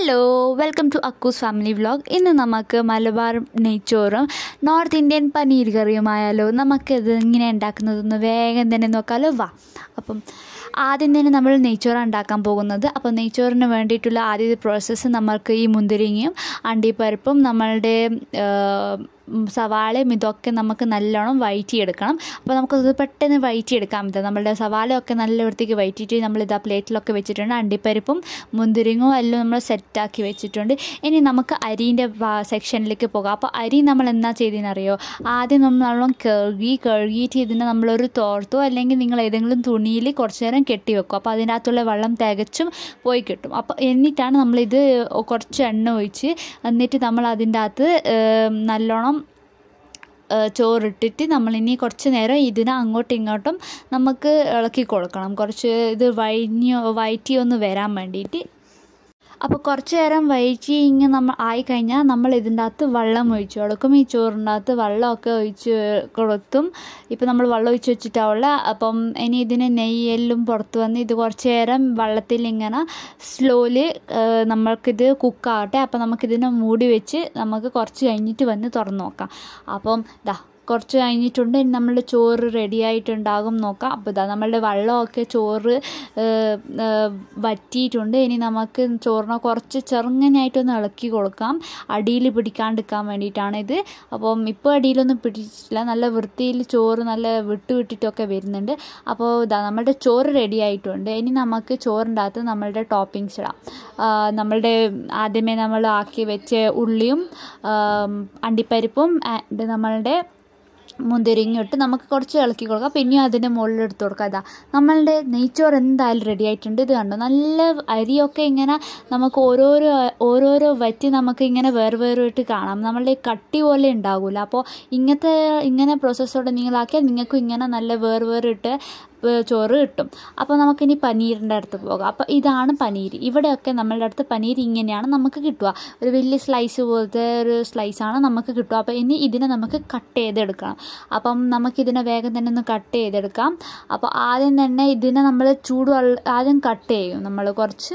hello welcome to Akkus family vlog ഇന്ന് നമുക്ക് മലബാർ നെയ്ച്ചോറും നോർത്ത് ഇന്ത്യൻ പനീർ കറിയുമായാലോ നമുക്കിത് ഇങ്ങനെ ഉണ്ടാക്കുന്നതൊന്ന് വേഗം തന്നെ നോക്കാമല്ലോ വാ അപ്പം ആദ്യം തന്നെ നമ്മൾ നെയ്ച്ചോറാണ് ഉണ്ടാക്കാൻ പോകുന്നത് അപ്പോൾ നെയ്ച്ചോറിന് വേണ്ടിയിട്ടുള്ള ആദ്യത്തെ പ്രോസസ്സ് നമ്മൾക്ക് ഈ മുന്തിരിങ്ങയും അണ്ടിപ്പരിപ്പും നമ്മളുടെ സവാളയും ഇതൊക്കെ നമുക്ക് നല്ലോണം വഴറ്റിയെടുക്കണം അപ്പോൾ നമുക്കത് പെട്ടെന്ന് വഴറ്റിയെടുക്കാൻ പറ്റും നമ്മളുടെ സവാളയൊക്കെ നല്ല വൃത്തിക്ക് വയറ്റിയിട്ട് നമ്മളിത് ആ പ്ലേറ്റിലൊക്കെ വെച്ചിട്ടുണ്ട് അണ്ടിപ്പരിപ്പും മുന്തിരിങ്ങും എല്ലാം നമ്മൾ സെറ്റാക്കി വെച്ചിട്ടുണ്ട് ഇനി നമുക്ക് അരിൻ്റെ സെക്ഷനിലേക്ക് പോകാം അപ്പോൾ അരി നമ്മൾ എന്താ ചെയ്തെന്നറിയോ ആദ്യം നമ്മൾ നല്ലോണം കഴുകി കഴുകിയിട്ട് ഇതിനെ നമ്മളൊരു തോർത്തോ അല്ലെങ്കിൽ നിങ്ങൾ ഏതെങ്കിലും തുണിയിൽ കുറച്ച് നേരം കെട്ടി വെക്കും അപ്പോൾ അതിനകത്തുള്ള വെള്ളം തികച്ചും പോയി കിട്ടും അപ്പോൾ എന്നിട്ടാണ് നമ്മളിത് കുറച്ച് എണ്ണ ഒഴിച്ച് എന്നിട്ട് നമ്മൾ അതിൻ്റെ അകത്ത് നല്ലോണം ചോറിട്ടിട്ട് നമ്മളിനി കുറച്ച് നേരം ഇതിനെ അങ്ങോട്ടും ഇങ്ങോട്ടും നമുക്ക് ഇളക്കി കൊടുക്കണം കുറച്ച് ഇത് വഴഞ്ഞോ ഒന്ന് വരാൻ വേണ്ടിയിട്ട് അപ്പോൾ കുറച്ച് നേരം വഴിച്ച് ഇങ്ങനെ നമ്മൾ ആയിക്കഴിഞ്ഞാൽ നമ്മൾ ഇതിൻ്റെ അകത്ത് വെള്ളം ഒഴിച്ചു കൊടുക്കും ഈ ചോറിൻ്റെ അകത്ത് വെള്ളമൊക്കെ ഒഴിച്ച് കൊടുത്തും ഇപ്പോൾ നമ്മൾ വെള്ളം ഒഴിച്ച് വെച്ചിട്ടാവുള്ള അപ്പം ഇനി ഇതിന് നെയ്യെല്ലാം പുറത്ത് വന്ന് ഇത് കുറച്ച് നേരം വെള്ളത്തിൽ ഇങ്ങനെ സ്ലോലി നമ്മൾക്കിത് കുക്കാവട്ടെ അപ്പോൾ നമുക്കിതിനെ മൂടി വെച്ച് നമുക്ക് കുറച്ച് കഴിഞ്ഞിട്ട് വന്ന് തുറന്നു നോക്കാം അപ്പം ഇതാ കുറച്ച് കഴിഞ്ഞിട്ടുണ്ട് ഇനി നമ്മൾ ചോറ് റെഡി ആയിട്ടുണ്ടാകും നോക്കാം അപ്പോൾ ഇതാ നമ്മളുടെ വെള്ളമൊക്കെ ചോറ് വറ്റിയിട്ടുണ്ട് ഇനി നമുക്ക് ചോറിനെ കുറച്ച് ചെറുങ്ങനായിട്ടൊന്ന് ഇളക്കി കൊടുക്കാം അടിയിൽ പിടിക്കാണ്ടിരിക്കാൻ വേണ്ടിയിട്ടാണ് ഇത് അപ്പം ഇപ്പോൾ അടിയിലൊന്നും പിടിച്ചിട്ടില്ല നല്ല വൃത്തിയിൽ ചോറ് നല്ല വിട്ടുവിട്ടിട്ടൊക്കെ വരുന്നുണ്ട് അപ്പോൾ ഇതാ നമ്മളുടെ ചോറ് റെഡി ആയിട്ടുണ്ട് ഇനി നമുക്ക് ചോറിൻ്റെ അകത്ത് നമ്മളുടെ ടോപ്പിങ്സ് ഇടാം നമ്മളുടെ ആദ്യമേ നമ്മൾ ആക്കി വെച്ച ഉള്ളിയും അണ്ടിപ്പരിപ്പും ആൻഡ് നമ്മളുടെ മുന്തിരിങ്ങയിട്ട് നമുക്ക് കുറച്ച് ഇളക്കി കൊടുക്കാം പിന്നെ അതിൻ്റെ മുകളിൽ എടുത്ത് കൊടുക്കാം ഇതാ നമ്മളുടെ നെയ്ച്ചോറ് എന്തായാലും റെഡി ആയിട്ടുണ്ട് ഇത് കണ്ടോ നല്ല അരിയൊക്കെ ഇങ്ങനെ നമുക്ക് ഓരോരോ ഓരോരോ വറ്റി നമുക്ക് ഇങ്ങനെ വേറെ വേറുമായിട്ട് കാണാം നമ്മളുടെ കട്ടി പോലെ ഉണ്ടാകില്ല അപ്പോൾ ഇങ്ങനത്തെ ഇങ്ങനെ പ്രോസസ്സോടെ നിങ്ങളാക്കിയാൽ നിങ്ങൾക്കും ഇങ്ങനെ നല്ല വേറെ ഇട്ട് ചോറ് കിട്ടും അപ്പോൾ നമുക്കിനി പനീറിൻ്റെ അടുത്ത് പോകാം അപ്പോൾ ഇതാണ് പനീർ ഇവിടെയൊക്കെ നമ്മളുടെ അടുത്ത് പനീർ ഇങ്ങനെയാണ് നമുക്ക് കിട്ടുക ഒരു വലിയ സ്ലൈസ് പോലത്തെ ഒരു സ്ലൈസാണ് നമുക്ക് കിട്ടുക അപ്പോൾ ഇനി ഇതിനെ നമുക്ക് കട്ട് ചെയ്തെടുക്കണം അപ്പം നമുക്കിതിനെ വേഗം തന്നെ ഒന്ന് കട്ട് ചെയ്തെടുക്കാം അപ്പോൾ ആദ്യം തന്നെ ഇതിനെ നമ്മൾ ചൂട് ആദ്യം കട്ട് ചെയ്യും നമ്മൾ കുറച്ച്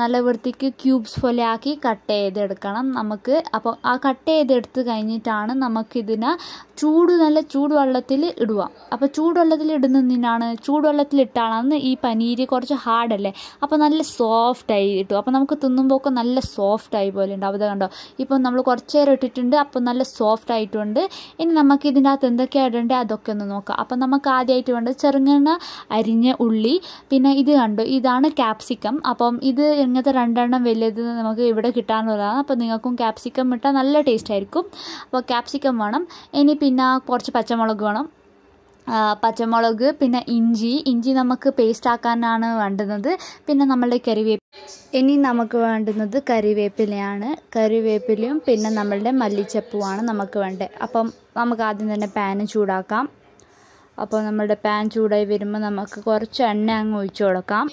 നല്ല വൃത്തിക്ക് ക്യൂബ്സ് പോലെ ആക്കി കട്ട് ചെയ്തെടുക്കണം നമുക്ക് അപ്പോൾ ആ കട്ട് ചെയ്തെടുത്ത് കഴിഞ്ഞിട്ടാണ് നമുക്കിതിനെ ചൂട് നല്ല ചൂടുവെള്ളത്തിൽ ഇടുക അപ്പോൾ ചൂടുവെള്ളത്തിൽ ഇടുന്നതിനാണ് എന്തിനാണ് ചൂടുവെള്ളത്തിലിട്ടാണ് ഈ പനീര് കുറച്ച് ഹാർഡല്ലേ അപ്പോൾ നല്ല സോഫ്റ്റായി കിട്ടും അപ്പോൾ നമുക്ക് തിന്നുമ്പോൾ ഒക്കെ നല്ല സോഫ്റ്റായി പോലെ ഉണ്ടാവും അത് കണ്ടോ ഇപ്പം നമ്മൾ കുറച്ച് നേരം ഇട്ടിട്ടുണ്ട് അപ്പോൾ നല്ല സോഫ്റ്റ് ആയിട്ടുണ്ട് ഇനി നമുക്ക് ഇതിൻ്റെ അകത്ത് എന്തൊക്കെയാണ് ഇടേണ്ടത് അതൊക്കെ ഒന്ന് നോക്കാം അപ്പം നമുക്ക് ആദ്യമായിട്ട് വേണ്ടത് ചെറുങ്ങണ അരിഞ്ഞ ഉള്ളി പിന്നെ ഇത് കണ്ടു ഇതാണ് ക്യാപ്സിക്കം അപ്പം ഇത് ഇങ്ങനത്തെ രണ്ടെണ്ണം വലിയത് നമുക്ക് ഇവിടെ കിട്ടാനുള്ളതാണ് അപ്പോൾ നിങ്ങൾക്കും ക്യാപ്സിക്കം ഇട്ടാൽ നല്ല ടേസ്റ്റ് ആയിരിക്കും അപ്പോൾ ക്യാപ്സിക്കം വേണം ഇനി പിന്നെ കുറച്ച് പച്ചമുളക് വേണം പച്ചമുളക് പിന്നെ ഇഞ്ചി ഇഞ്ചി നമുക്ക് പേസ്റ്റ് ആക്കാനാണ് വേണ്ടുന്നത് പിന്നെ നമ്മളുടെ കരിവേപ്പ് ഇനി നമുക്ക് വേണ്ടുന്നത് കരിവേപ്പിലയാണ് കരിവേപ്പിലയും പിന്നെ നമ്മളുടെ മല്ലിച്ചപ്പുമാണ് നമുക്ക് വേണ്ടത് അപ്പം നമുക്ക് ആദ്യം തന്നെ പാന് ചൂടാക്കാം അപ്പോൾ നമ്മളുടെ പാൻ ചൂടായി വരുമ്പോൾ നമുക്ക് കുറച്ച് എണ്ണ അങ്ങ് ഒഴിച്ചു കൊടുക്കാം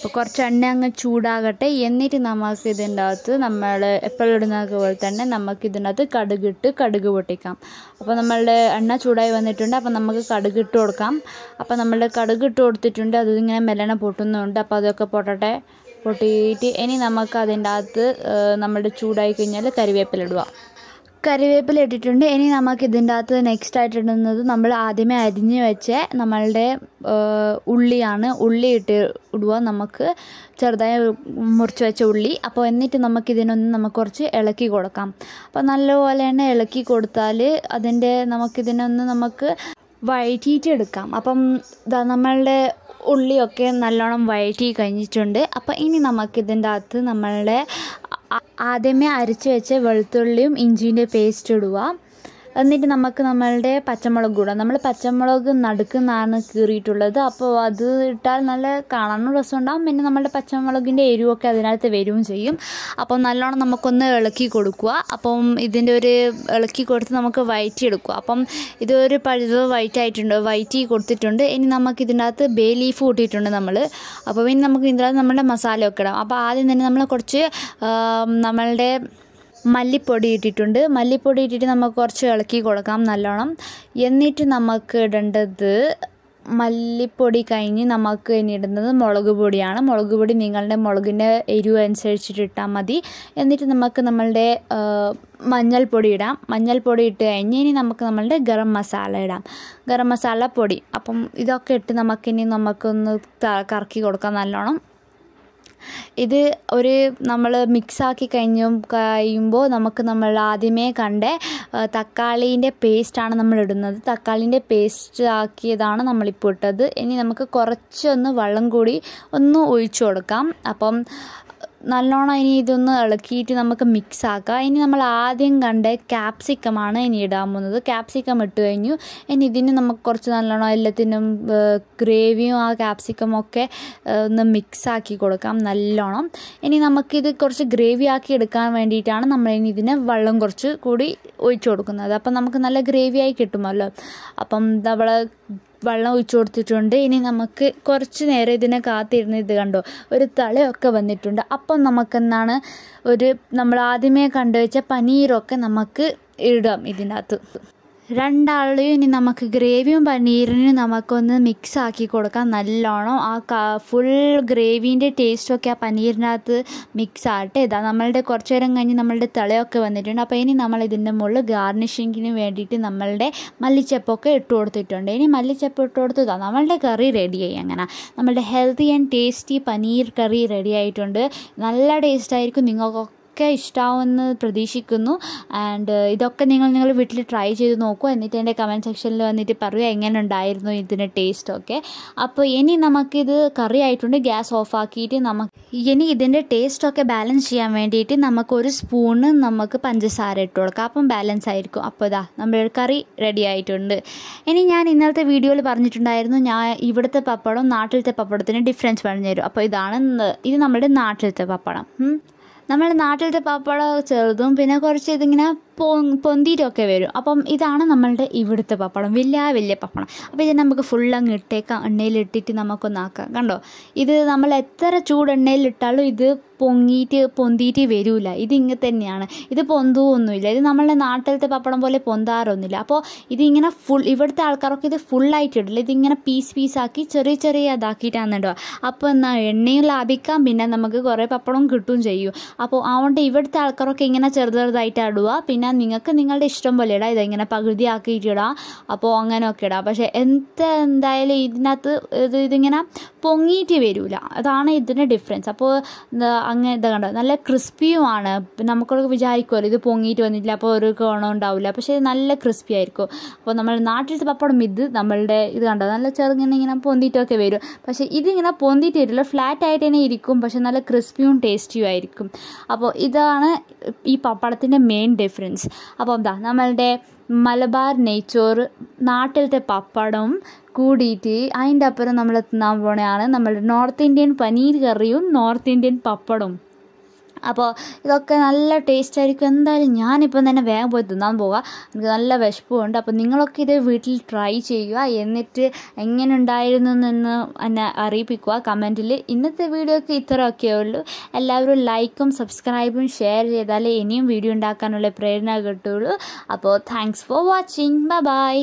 അപ്പോൾ കുറച്ച് എണ്ണ അങ്ങ് ചൂടാകട്ടെ എന്നിട്ട് നമുക്ക് ഇതിൻ്റെ അകത്ത് നമ്മൾ എപ്പോഴും ഇടുന്നത് പോലെ തന്നെ നമുക്ക് ഇതിനകത്ത് കടുകിട്ട് കടുക് പൊട്ടിക്കാം അപ്പോൾ നമ്മളുടെ എണ്ണ ചൂടായി വന്നിട്ടുണ്ട് അപ്പോൾ നമുക്ക് കടുക് ഇട്ട് കൊടുക്കാം അപ്പോൾ നമ്മളുടെ കടുക് ഇട്ട് കൊടുത്തിട്ടുണ്ട് അതിങ്ങനെ മെല്ലെണ്ണ പൊട്ടുന്നുണ്ട് അപ്പോൾ അതൊക്കെ പൊട്ടട്ടെ പൊട്ടിയിട്ട് ഇനി നമുക്ക് അതിൻ്റെ അകത്ത് നമ്മുടെ ചൂടായി കഴിഞ്ഞാൽ കരിവേപ്പിലിടുക കറിവേപ്പില ഇട്ടിട്ടുണ്ട് ഇനി നമുക്ക് ഇതിൻ്റെ അകത്ത് നെക്സ്റ്റ് ആയിട്ട് ഇടുന്നത് നമ്മൾ ആദ്യമേ അരിഞ്ഞ് വെച്ച നമ്മളുടെ ഉള്ളിയാണ് ഉള്ളി ഇട്ട് ഇടുക നമുക്ക് ചെറുതായി മുറിച്ച് വെച്ച ഉള്ളി അപ്പോൾ എന്നിട്ട് നമുക്ക് നമുക്ക് കുറച്ച് ഇളക്കി കൊടുക്കാം അപ്പോൾ നല്ലപോലെ തന്നെ ഇളക്കി കൊടുത്താൽ അതിൻ്റെ നമുക്കിതിനൊന്ന് നമുക്ക് എടുക്കാം അപ്പം നമ്മളുടെ ഉള്ളിയൊക്കെ നല്ലോണം വഴറ്റി കഴിഞ്ഞിട്ടുണ്ട് അപ്പോൾ ഇനി നമുക്കിതിൻ്റെ അകത്ത് നമ്മളുടെ ആദ്യമേ അരച്ച് വെച്ച വെളുത്തുള്ളിയും ഇഞ്ചിൻ്റെ പേസ്റ്റ് ഇടുക എന്നിട്ട് നമുക്ക് നമ്മളുടെ പച്ചമുളക് കൂടാം നമ്മൾ പച്ചമുളക് നടുക്കുന്നാണ് കീറിയിട്ടുള്ളത് അപ്പോൾ അത് ഇട്ടാൽ നല്ല കാണാനും രസമുണ്ടാകും പിന്നെ നമ്മുടെ പച്ചമുളകിൻ്റെ എരിവൊക്കെ അതിനകത്ത് വരികയും ചെയ്യും അപ്പോൾ നല്ലോണം നമുക്കൊന്ന് ഇളക്കി കൊടുക്കുക അപ്പം ഇതിൻ്റെ ഒരു ഇളക്കി കൊടുത്ത് നമുക്ക് വയറ്റി എടുക്കുക അപ്പം ഇതൊരു പഴുത് വൈറ്റ് ആയിട്ടുണ്ട് വയറ്റി കൊടുത്തിട്ടുണ്ട് ഇനി നമുക്ക് ഇതിനകത്ത് ബേ ലീഫ് കൂട്ടിയിട്ടുണ്ട് നമ്മൾ അപ്പോൾ പിന്നെ നമുക്ക് ഇതിനകത്ത് നമ്മുടെ മസാലയൊക്കെ ഇടാം അപ്പോൾ ആദ്യം തന്നെ നമ്മൾ കുറച്ച് നമ്മളുടെ മല്ലിപ്പൊടി ഇട്ടിട്ടുണ്ട് മല്ലിപ്പൊടി ഇട്ടിട്ട് നമുക്ക് കുറച്ച് ഇളക്കി കൊടുക്കാം നല്ലോണം എന്നിട്ട് നമുക്ക് ഇടേണ്ടത് മല്ലിപ്പൊടി കഴിഞ്ഞ് നമുക്ക് ഇനി ഇടുന്നത് മുളക് പൊടിയാണ് മുളക് പൊടി നിങ്ങളുടെ മുളകിൻ്റെ എരിവ് അനുസരിച്ചിട്ട് ഇട്ടാൽ മതി എന്നിട്ട് നമുക്ക് നമ്മളുടെ മഞ്ഞൾപ്പൊടി ഇടാം മഞ്ഞൾപ്പൊടി ഇട്ട് കഴിഞ്ഞ് ഇനി നമുക്ക് നമ്മളുടെ ഗരം മസാല ഇടാം ഗരം മസാല പൊടി അപ്പം ഇതൊക്കെ ഇട്ട് നമുക്കിനി നമുക്കൊന്ന് കറക്കി കൊടുക്കാം നല്ലോണം ഇത് ഒരു നമ്മൾ മിക്സാക്കി കഴിഞ്ഞു കഴിയുമ്പോൾ നമുക്ക് നമ്മൾ ആദ്യമേ കണ്ട തക്കാളീൻ്റെ പേസ്റ്റാണ് നമ്മൾ ഇടുന്നത് തക്കാളീൻ്റെ പേസ്റ്റ് ആക്കിയതാണ് നമ്മളിപ്പോൾ ഇട്ടത് ഇനി നമുക്ക് കുറച്ചൊന്ന് വെള്ളം കൂടി ഒന്ന് ഒഴിച്ചു കൊടുക്കാം അപ്പം നല്ലോണം ഇനി ഇതൊന്ന് ഇളക്കിയിട്ട് നമുക്ക് മിക്സ് ആക്കാം ഇനി നമ്മൾ ആദ്യം കണ്ട ക്യാപ്സിക്കമാണ് ഇനി ഇടാൻ പോകുന്നത് ക്യാപ്സിക്കം ഇട്ട് കഴിഞ്ഞു ഇനി ഇതിന് നമുക്ക് കുറച്ച് നല്ലോണം എല്ലാത്തിനും ഗ്രേവിയും ആ ക്യാപ്സിക്കം ഒക്കെ ഒന്ന് മിക്സ് ആക്കി കൊടുക്കാം നല്ലോണം ഇനി നമുക്കിത് കുറച്ച് ഗ്രേവി ആക്കി എടുക്കാൻ വേണ്ടിയിട്ടാണ് നമ്മൾ ഇനി ഇതിന് വെള്ളം കുറച്ച് കൂടി ഒഴിച്ചു കൊടുക്കുന്നത് അപ്പം നമുക്ക് നല്ല ഗ്രേവിയായി കിട്ടുമല്ലോ അപ്പം നമ്മൾ വെള്ളം ഒഴിച്ചു കൊടുത്തിട്ടുണ്ട് ഇനി നമുക്ക് കുറച്ച് നേരം ഇതിനെ കാത്തിരുന്ന് ഇത് കണ്ടോ ഒരു തളയൊക്കെ വന്നിട്ടുണ്ട് അപ്പം നമുക്കെന്നാണ് ഒരു നമ്മൾ ആദ്യമേ കണ്ടുവച്ച പനീരൊക്കെ നമുക്ക് ഇടാം ഇതിനകത്ത് രണ്ടാളെയും ഇനി നമുക്ക് ഗ്രേവിയും പനീറിനും നമുക്കൊന്ന് മിക്സ് ആക്കി കൊടുക്കാം നല്ലോണം ആ ഫുൾ ഗ്രേവിൻ്റെ ടേസ്റ്റൊക്കെ ആ പനീറിനകത്ത് മിക്സ് ആകട്ടെ ഇതാ നമ്മളുടെ കുറച്ച് നേരം കഴിഞ്ഞ് നമ്മളുടെ തിളയൊക്കെ വന്നിട്ടുണ്ട് അപ്പോൾ ഇനി നമ്മൾ ഇതിൻ്റെ മുകളിൽ ഗാർണിഷിങ്ങിന് വേണ്ടിയിട്ട് നമ്മളുടെ മല്ലിച്ചപ്പൊക്കെ ഇട്ട് കൊടുത്തിട്ടുണ്ട് ഇനി മല്ലിച്ചപ്പ് ഇട്ട് കൊടുത്തതാ നമ്മളുടെ കറി റെഡിയായി അങ്ങനെ നമ്മളുടെ healthy and tasty paneer curry ready ആയിട്ടുണ്ട് നല്ല ടേസ്റ്റായിരിക്കും നിങ്ങൾക്കൊക്കെ ഒക്കെ ഇഷ്ടമാവുമെന്ന് പ്രതീക്ഷിക്കുന്നു ആൻഡ് uh, ഇതൊക്കെ നിങ്ങൾ നിങ്ങൾ വീട്ടിൽ ട്രൈ ചെയ്ത് നോക്കൂ എന്നിട്ട് എൻ്റെ കമൻറ്റ് സെക്ഷനിൽ വന്നിട്ട് പറയുക എങ്ങനെ ഉണ്ടായിരുന്നു ഇതിൻ്റെ ടേസ്റ്റൊക്കെ അപ്പോൾ ഇനി നമുക്കിത് കറി ആയിട്ടുണ്ട് ഗ്യാസ് ഓഫാക്കിയിട്ട് നമുക്ക് ഇനി ഇതിൻ്റെ ടേസ്റ്റൊക്കെ ബാലൻസ് ചെയ്യാൻ വേണ്ടിയിട്ട് നമുക്കൊരു സ്പൂണ് നമുക്ക് പഞ്ചസാര ഇട്ട് കൊടുക്കാം അപ്പം ബാലൻസ് ആയിരിക്കും അപ്പോൾ ഇതാ നമ്മുടെ കറി റെഡി ആയിട്ടുണ്ട് ഇനി ഞാൻ ഇന്നലത്തെ വീഡിയോയിൽ പറഞ്ഞിട്ടുണ്ടായിരുന്നു ഞാൻ ഇവിടുത്തെ പപ്പടം നാട്ടിലത്തെ പപ്പടത്തിന് ഡിഫറൻസ് പറഞ്ഞു തരും അപ്പോൾ ഇതാണ് ഇത് നമ്മുടെ നാട്ടിലത്തെ പപ്പടം നമ്മുടെ നാട്ടിലത്തെ പാപ്പട ചെറുതും പിന്നെ കുറച്ച് ഇതിങ്ങനെ പൊന്തിയിട്ടൊക്കെ വരും അപ്പം ഇതാണ് നമ്മളുടെ ഇവിടുത്തെ പപ്പടം വലിയ വലിയ പപ്പടം അപ്പോൾ ഇത് നമുക്ക് ഫുൾ അങ്ങ് ഇട്ടേക്കാം എണ്ണയിലിട്ടിട്ട് നമുക്കൊന്നാക്കാം കണ്ടോ ഇത് നമ്മൾ എത്ര ചൂടെണ്ണയിലിട്ടാലും ഇത് പൊങ്ങിയിട്ട് പൊന്തിയിട്ട് വരില്ല ഇങ്ങനെ തന്നെയാണ് ഇത് പൊന്തുവൊന്നുമില്ല ഇത് നമ്മളുടെ നാട്ടിലത്തെ പപ്പടം പോലെ പൊന്താറൊന്നുമില്ല അപ്പോൾ ഇതിങ്ങനെ ഫുൾ ഇവിടുത്തെ ആൾക്കാരൊക്കെ ഇത് ഫുള്ളായിട്ട് ഇടില്ല ഇതിങ്ങനെ പീസ് പീസാക്കി ചെറിയ ചെറിയ ഇതാക്കിയിട്ടാണ് കേട്ടോ അപ്പോൾ എന്നാൽ എണ്ണയും ലാഭിക്കാം പിന്നെ നമുക്ക് കുറേ പപ്പടവും കിട്ടുകയും ചെയ്യും അപ്പോൾ അതുകൊണ്ട് ഇവിടുത്തെ ആൾക്കാരൊക്കെ ഇങ്ങനെ ചെറുതായിട്ട് ഇടുക പിന്നെ ഇടാം നിങ്ങൾക്ക് നിങ്ങളുടെ ഇഷ്ടം പോലെ ഇടാം ഇതെങ്ങനെ പകുതി ആക്കിയിട്ടിടാം അപ്പോൾ അങ്ങനെയൊക്കെ ഇടാം പക്ഷേ എന്ത് എന്തായാലും ഇതിനകത്ത് ഇത് ഇതിങ്ങനെ പൊങ്ങിയിട്ട് വരില്ല അതാണ് ഇതിൻ്റെ ഡിഫറൻസ് അപ്പോൾ അങ്ങനെ ഇത് കണ്ടോ നല്ല ക്രിസ്പിയുമാണ് നമുക്കൊക്കെ വിചാരിക്കുമല്ലോ ഇത് പൊങ്ങിയിട്ട് വന്നിട്ടില്ല അപ്പോൾ ഒരു ഗുണം ഉണ്ടാവില്ല പക്ഷേ നല്ല ക്രിസ്പി ആയിരിക്കും അപ്പോൾ നമ്മൾ നാട്ടിലത്തെ പപ്പടം ഇത് നമ്മളുടെ ഇത് കണ്ടോ നല്ല ചെറുങ്ങനെ ഇങ്ങനെ പൊന്തിയിട്ടൊക്കെ വരും പക്ഷേ ഇതിങ്ങനെ പൊന്തിയിട്ട് വരില്ല ഫ്ലാറ്റ് ആയിട്ട് തന്നെ ഇരിക്കും പക്ഷേ നല്ല ക്രിസ്പിയും ടേസ്റ്റിയും ആയിരിക്കും അപ്പോൾ ഇതാണ് ഈ പപ്പടത്തിൻ്റെ മെയിൻ ഡിഫറൻസ് ഇൻഗ്രീഡിയൻസ് അപ്പോൾ എന്താ നമ്മളുടെ മലബാർ നെയ്ച്ചോറ് നാട്ടിലത്തെ പപ്പടം കൂടിയിട്ട് അതിൻ്റെ അപ്പുറം നമ്മൾ എത്തുന്ന പോണെയാണ് നമ്മുടെ നോർത്ത് ഇന്ത്യൻ പനീർ കറിയും നോർത്ത് ഇന്ത്യൻ പപ്പടവും അപ്പോൾ ഇതൊക്കെ നല്ല ടേസ്റ്റ് ആയിരിക്കും എന്തായാലും ഞാനിപ്പം തന്നെ വേഗം പോയി തിന്നാൻ പോകാം എനിക്ക് നല്ല വിശപ്പുമുണ്ട് അപ്പോൾ നിങ്ങളൊക്കെ ഇത് വീട്ടിൽ ട്രൈ ചെയ്യുക എന്നിട്ട് എങ്ങനെ ഉണ്ടായിരുന്നു എന്ന് എന്നെ അറിയിപ്പിക്കുക കമൻറ്റിൽ ഇന്നത്തെ വീഡിയോ ഒക്കെ ഇത്രയൊക്കെ ഉള്ളൂ എല്ലാവരും ലൈക്കും സബ്സ്ക്രൈബും ഷെയർ ചെയ്താലേ ഇനിയും വീഡിയോ ഉണ്ടാക്കാനുള്ള പ്രേരണ കിട്ടുള്ളൂ അപ്പോൾ താങ്ക്സ് ഫോർ വാച്ചിങ് ബൈ